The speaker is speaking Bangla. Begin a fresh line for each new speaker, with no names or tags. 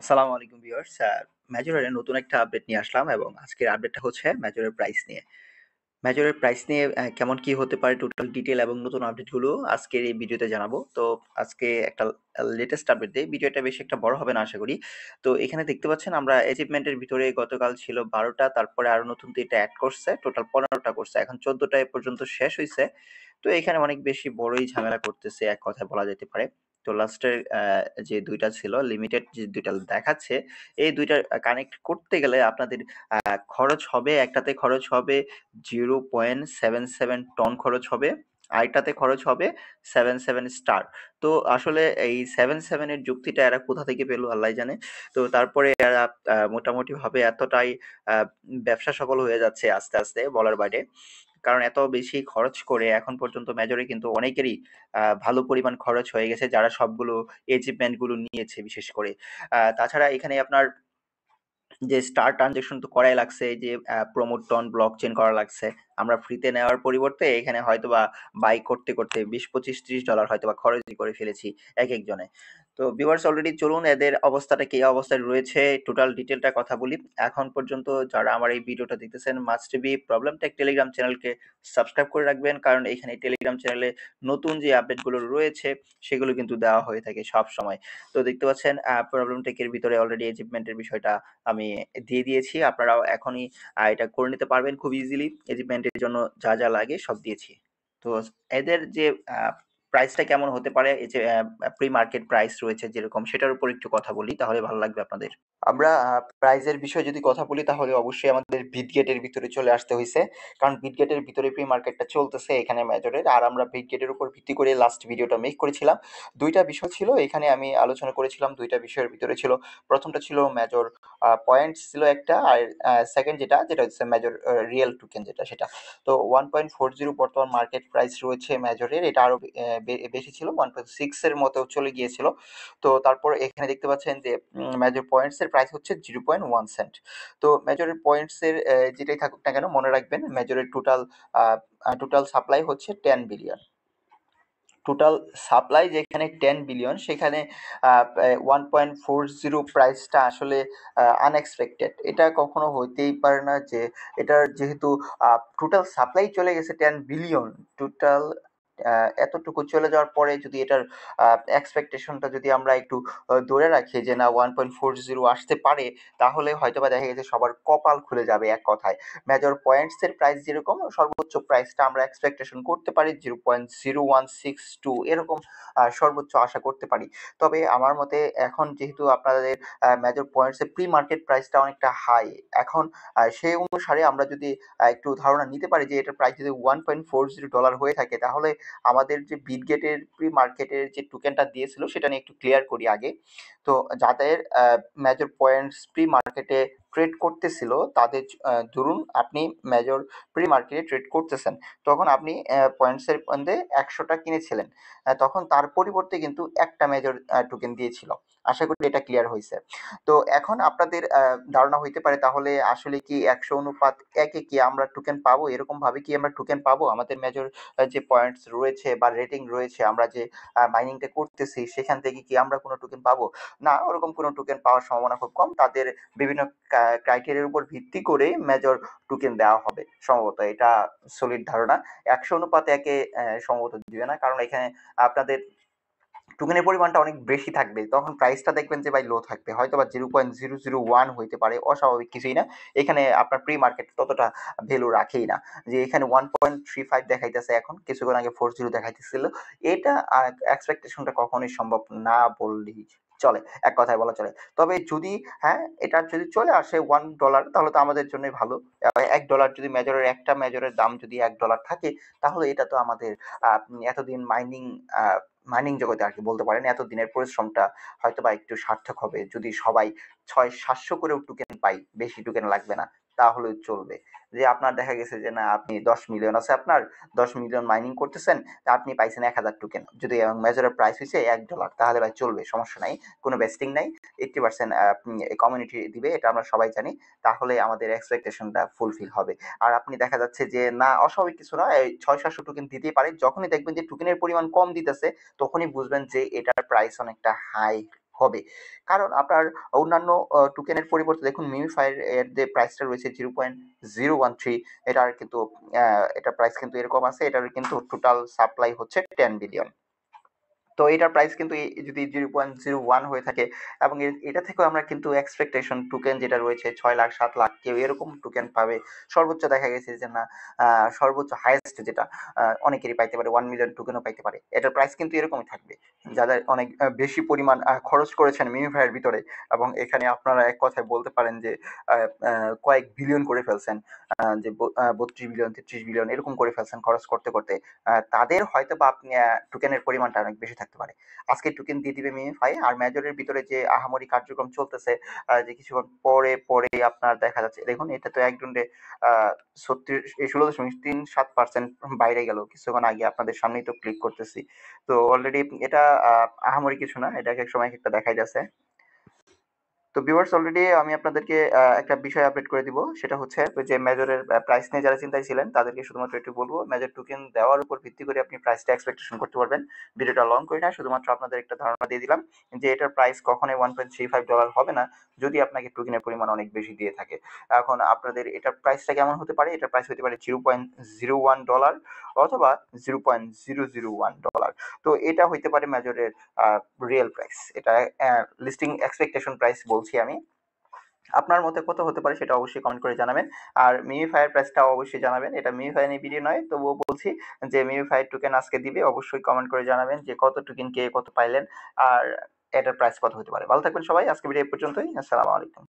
আসসালামু আলাইকুম ভিউয়ার্স স্যার ম্যাজরের নতুন একটা আপডেট নিয়ে আসলাম এবং আজকের আপডেটটা হচ্ছে মেজরের প্রাইস নিয়ে মেজরের প্রাইস নিয়ে কেমন কি হতে পারে টোটাল ডিটেল এবং নতুন আপডেটগুলো আজকের এই ভিডিওতে জানাবো তো আজকে একটা লেটেস্ট আপডেট দিই ভিডিওটা বেশি একটা বড় হবে না আশা করি তো এখানে দেখতে পাচ্ছেন আমরা অ্যাচিভমেন্টের ভিতরে গতকাল ছিল বারোটা তারপরে আরও নতুন দুইটা অ্যাড করছে টোটাল পনেরোটা করছে এখন চোদ্দোটা পর্যন্ত শেষ হয়েছে তো এখানে অনেক বেশি বড়ই ঝামেলা করতেছে এক কথায় বলা যেতে পারে তো লাস্টের যে দুইটা ছিল লিমিটেড যে দুইটা দেখাচ্ছে এই দুইটা কানেক্ট করতে গেলে আপনাদের খরচ হবে একটাতে খরচ হবে zero point seven seven ton খরচ হবে আরেকটাতে খরচ হবে সেভেন সেভেন স্টার তো আসলে এই সেভেন সেভেনের যুক্তিটা এরা কোথা থেকে পেলো আল্লাহ জানে তো তারপরে এরা মোটামুটিভাবে এতটাই ব্যবসা সফল হয়ে যাচ্ছে আস্তে আস্তে বলার বাইরে কারণ এত বেশি খরচ করে এখন পর্যন্ত মেজরে কিন্তু অনেকেরই ভালো পরিমাণ খরচ হয়ে গেছে যারা সবগুলো গুলো নিয়েছে বিশেষ করে তাছাড়া এখানে আপনার যে স্টার ট্রানজেকশন তো করাই লাগছে যে প্রমোটন ব্লক চেন করা লাগছে আমরা ফ্রিতে নেওয়ার পরিবর্তে এখানে হয়তোবা বাই করতে করতে বিশ পঁচিশ ত্রিশ ডলার হয়তোবা খরচই করে ফেলেছি এক একজনে তো ভিউয়ার্স অলরেডি চলুন এদের অবস্থাটা কি অবস্থায় রয়েছে টোটাল ডিটেলটা কথা বলি এখন পর্যন্ত যারা আমার এই ভিডিওটা দেখতেছেন must be problem take Telegram চ্যানেলকে সাবস্ক্রাইব করে রাখবেন কারণ এখানে টেলিগ্রাম চ্যানেলে নতুন যে আপডেটগুলো রয়েছে সেগুলো কিন্তু দেওয়া হয়ে থাকে সব সময় তো দেখতে পাচ্ছেন প্রবলেম টেকের ভিতরে অলরেডি এজিপমেন্টের বিষয়টা আমি দিয়ে দিয়েছি আপনারাও এখনই এটা করে নিতে পারবেন খুব ইজিলি এজিপমেন্টের জন্য যা যা লাগে সব দিয়েছি তো এদের যে প্রাইসটা কেমন হতে পারে এই যে প্রি মার্কেট প্রাইস রয়েছে যেরকম সেটার উপর একটু কথা বলি তাহলে ভালো লাগবে আপনাদের আমরা প্রাইজের বিষয়ে যদি কথা বলি তাহলে অবশ্যই আমাদের বিট ভিতরে চলে আসতে হয়েছে কারণ বিট ভিতরে প্রি মার্কেটটা চলতেছে এখানে মেজরের আর আমরা বিটগেটের উপর ভিত্তি করে লাস্ট ভিডিওটা মেক করেছিলাম দুইটা বিষয় ছিল এখানে আমি আলোচনা করেছিলাম দুইটা বিষয়ের ভিতরে ছিল প্রথমটা ছিল মেজর পয়েন্ট ছিল একটা আর সেকেন্ড যেটা যেটা হচ্ছে মেজর রিয়েল টুকেন যেটা সেটা তো ওয়ান পয়েন্ট ফোর জিরো বর্তমান মার্কেট প্রাইস রয়েছে মেজরের এটা আরও বেশি ছিল ওয়ান পয়েন্ট এর মতো চলে গিয়েছিল তো তারপর এখানে দেখতে পাচ্ছেন যে মেজর পয়েন্টস এর প্রাইস হচ্ছে জিরো পয়েন্ট ওয়ান সেন্ট তো মেজরের এর যেটাই থাকুক না কেন মনে রাখবেন মেজরের টোটাল টোটাল সাপ্লাই হচ্ছে টেন বিলিয়ন টোটাল সাপ্লাই যেখানে টেন বিলিয়ন সেখানে ওয়ান পয়েন্ট ফোর জিরো প্রাইসটা আসলে আনএক্সপেক্টেড এটা কখনো হইতেই পারে না যে এটার যেহেতু টোটাল সাপ্লাই চলে গেছে টেন বিলিয়ন টোটাল এতটুকু চলে যাওয়ার পরে যদি এটার এক্সপেকটেশনটা যদি আমরা একটু ধরে রাখি যে না ওয়ান পয়েন্ট ফোর জিরো আসতে পারে তাহলে হয়তো বা দেখা গেছে সবার কপাল খুলে যাবে এক কথায় মেজর পয়েন্টসের প্রাইস যেরকম সর্বোচ্চ প্রাইসটা আমরা এক্সপেকটেশন করতে পারি zero point zero one six two এরকম সর্বোচ্চ আশা করতে পারি তবে আমার মতে এখন যেহেতু আপনাদের মেজর পয়েন্টসের প্রি মার্কেট প্রাইসটা অনেকটা হাই এখন সেই অনুসারে আমরা যদি একটু ধারণা নিতে পারি যে এটার প্রাইস যদি one point four zero dollar হয়ে থাকে তাহলে আমাদের যে বিটগেটের প্রি মার্কেটের যে টোকেনটা দিয়েছিল সেটা নিয়ে একটু ক্লিয়ার করি আগে তো যাদের মেজর পয়েন্টস প্রি মার্কেটে ট্রেড করতেছিল তাদের ধরুন আপনি মেজর প্রি মার্কেটে ট্রেড করতেছেন তখন আপনি পয়েন্টসের মধ্যে একশোটা কিনেছিলেন তখন তার পরিবর্তে কিন্তু একটা মেজর টোকেন দিয়েছিল আশা করি এটা ক্লিয়ার হয়েছে তো এখন আপনাদের ধারণা হইতে পারে তাহলে আসলে কি একশো অনুপাত একে কি আমরা টোকেন পাবো এরকম ভাবে কি আমরা টোকেন পাবো আমাদের মেজর যে পয়েন্টস রয়েছে বা রেটিং রয়েছে আমরা যে মাইনিংটা করতেছি সেখান থেকে কি আমরা কোনো টোকেন পাবো না ওরকম কোনো টোকেন পাওয়ার সম্ভাবনা খুব কম তাদের বিভিন্ন ক্রাইটেরিয়ার উপর ভিত্তি করে মেজর টোকেন দেওয়া হবে সম্ভবত এটা সলিড ধারণা একশো অনুপাত একে সম্ভবত দিবে না কারণ এখানে আপনাদের টোকেনের পরিমাণটা অনেক বেশি থাকবে তখন প্রাইসটা দেখবেন যে ভাই লো থাকবে হয়তো বা zero point zero zero one হইতে পারে অস্বাভাবিক কিছুই না এখানে আপনার প্রি মার্কেট ততটা ভ্যালু রাখেই না যে এখানে ওয়ান পয়েন্ট থ্রি ফাইভ দেখাইতেছে এখন কিছুক্ষণ আগে ফোর জিরো দেখাইতেছিল এটা এক্সপেকটেশনটা কখনোই সম্ভব না বললেই চলে এক কথায় বলা চলে তবে যদি হ্যাঁ এটা যদি চলে আসে ওয়ান ডলার তাহলে তো আমাদের জন্যই ভালো এক ডলার যদি মেজরের একটা মেজরের দাম যদি এক ডলার থাকে তাহলে এটা তো আমাদের এতদিন মাইনিং মাইনিং জগতে আর কি বলতে পারেন এত দিনের পরিশ্রমটা হয়তো বা একটু সার্থক হবে যদি সবাই ছয় সাতশো করেও টোকেন পাই বেশি টুকেন লাগবে না তাহলে চলবে যে আপনার দেখা গেছে যে না আপনি দশ মিলিয়ন আছে আপনার দশ মিলিয়ন মাইনিং করতেছেন তা আপনি পাইছেন এক হাজার টুকেন যদি মেজরের প্রাইস হয়েছে এক ডলার তাহলে ভাই চলবে সমস্যা নাই কোনো বেস্টিং নাই এইটটি পার্সেন্ট কমিউনিটি দিবে এটা আমরা সবাই জানি তাহলে আমাদের এক্সপেকটেশনটা ফুলফিল হবে আর আপনি দেখা যাচ্ছে যে না অস্বাভাবিক কিছু না ছয় সাতশো টোকেন দিতেই পারে যখনই দেখবেন যে টোকেনের পরিমাণ কম দিতেছে তখনই বুঝবেন যে এটার প্রাইস অনেকটা হাই হবে কারণ আপনার অন্যান্য টোকেনের পরিবর্তে দেখুন মিমিফায়ের এর যে প্রাইসটা রয়েছে zero point zero one three এটার কিন্তু এটা প্রাইস কিন্তু এরকম আছে এটার কিন্তু টোটাল সাপ্লাই হচ্ছে টেন বিলিয়ন তো এটার প্রাইস কিন্তু যদি জিরো পয়েন্ট জিরো ওয়ান হয়ে থাকে এবং এটা থেকেও আমরা কিন্তু এক্সপেকটেশন টোকেন যেটা রয়েছে ছয় লাখ সাত লাখ কেউ এরকম টোকেন পাবে সর্বোচ্চ দেখা গেছে যে না সর্বোচ্চ হাইয়েস্ট যেটা অনেকেরই পাইতে পারে ওয়ান মিলিয়ন টোকেনও পাইতে পারে এটার প্রাইস কিন্তু এরকমই থাকবে যাদের অনেক বেশি পরিমাণ খরচ করেছেন মিমিফাইয়ের ভিতরে এবং এখানে আপনারা এক কথায় বলতে পারেন যে কয়েক বিলিয়ন করে ফেলছেন যে বত্রিশ বিলিয়ন তেত্রিশ বিলিয়ন এরকম করে ফেলছেন খরচ করতে করতে তাদের হয়তো বা আপনি টোকেনের পরিমাণটা অনেক বেশি থাকতে পারে আজকে টোকেন দিয়ে দিবে মিমিফাই আর মেজরের ভিতরে যে আহামরি কার্যক্রম চলতেছে যে কিছুক্ষণ পরে পরে আপনার দেখা যাচ্ছে দেখুন এটা তো এক দণ্ডে ছত্রিশ ষোলো দশমিক তিন সাত পার্সেন্ট বাইরে গেল কিছুক্ষণ আগে আপনাদের সামনেই তো ক্লিক করতেছি তো অলরেডি এটা আহামরি কিছু না এটা এক এক সময় একটা দেখাই যাচ্ছে তো ভিউয়ার্স অলরেডি আমি আপনাদেরকে একটা বিষয় আপডেট করে দিব সেটা হচ্ছে যে মেজরের প্রাইস নিয়ে যারা চিন্তায় ছিলেন তাদেরকে শুধুমাত্র একটু বলবো মেজর টোকেন দেওয়ার উপর ভিত্তি করে আপনি প্রাইসটা এক্সপেকটেশন করতে পারবেন ভিডিওটা লং করি না শুধুমাত্র আপনাদের একটা ধারণা দিয়ে দিলাম যে এটার প্রাইস কখনোই one point three five dollar হবে না যদি আপনাকে টোকেনের পরিমাণ অনেক বেশি দিয়ে থাকে এখন আপনাদের এটার প্রাইসটা কেমন হতে পারে এটার প্রাইস হতে পারে zero point zero one dollar অথবা zero point zero zero one dollar তো এটা হইতে পারে মেজরের রিয়েল প্রাইস এটা লিস্টিং এক্সপেকটেশন প্রাইস বল বলছি আমি আপনার মতে কত হতে পারে সেটা অবশ্যই কমেন্ট করে জানাবেন আর মিমিফায়ার প্রাইসটাও অবশ্যই জানাবেন এটা মিমিফায়ার নিয়ে ভিডিও নয় তবুও বলছি যে মিমিফায়ার টোকেন আজকে দিবে অবশ্যই কমেন্ট করে জানাবেন যে কত টোকেন কে কত পাইলেন আর এটার প্রাইস কত হতে পারে ভালো থাকবেন সবাই আজকে ভিডিও পর্যন্তই আসসালামু আলাইকুম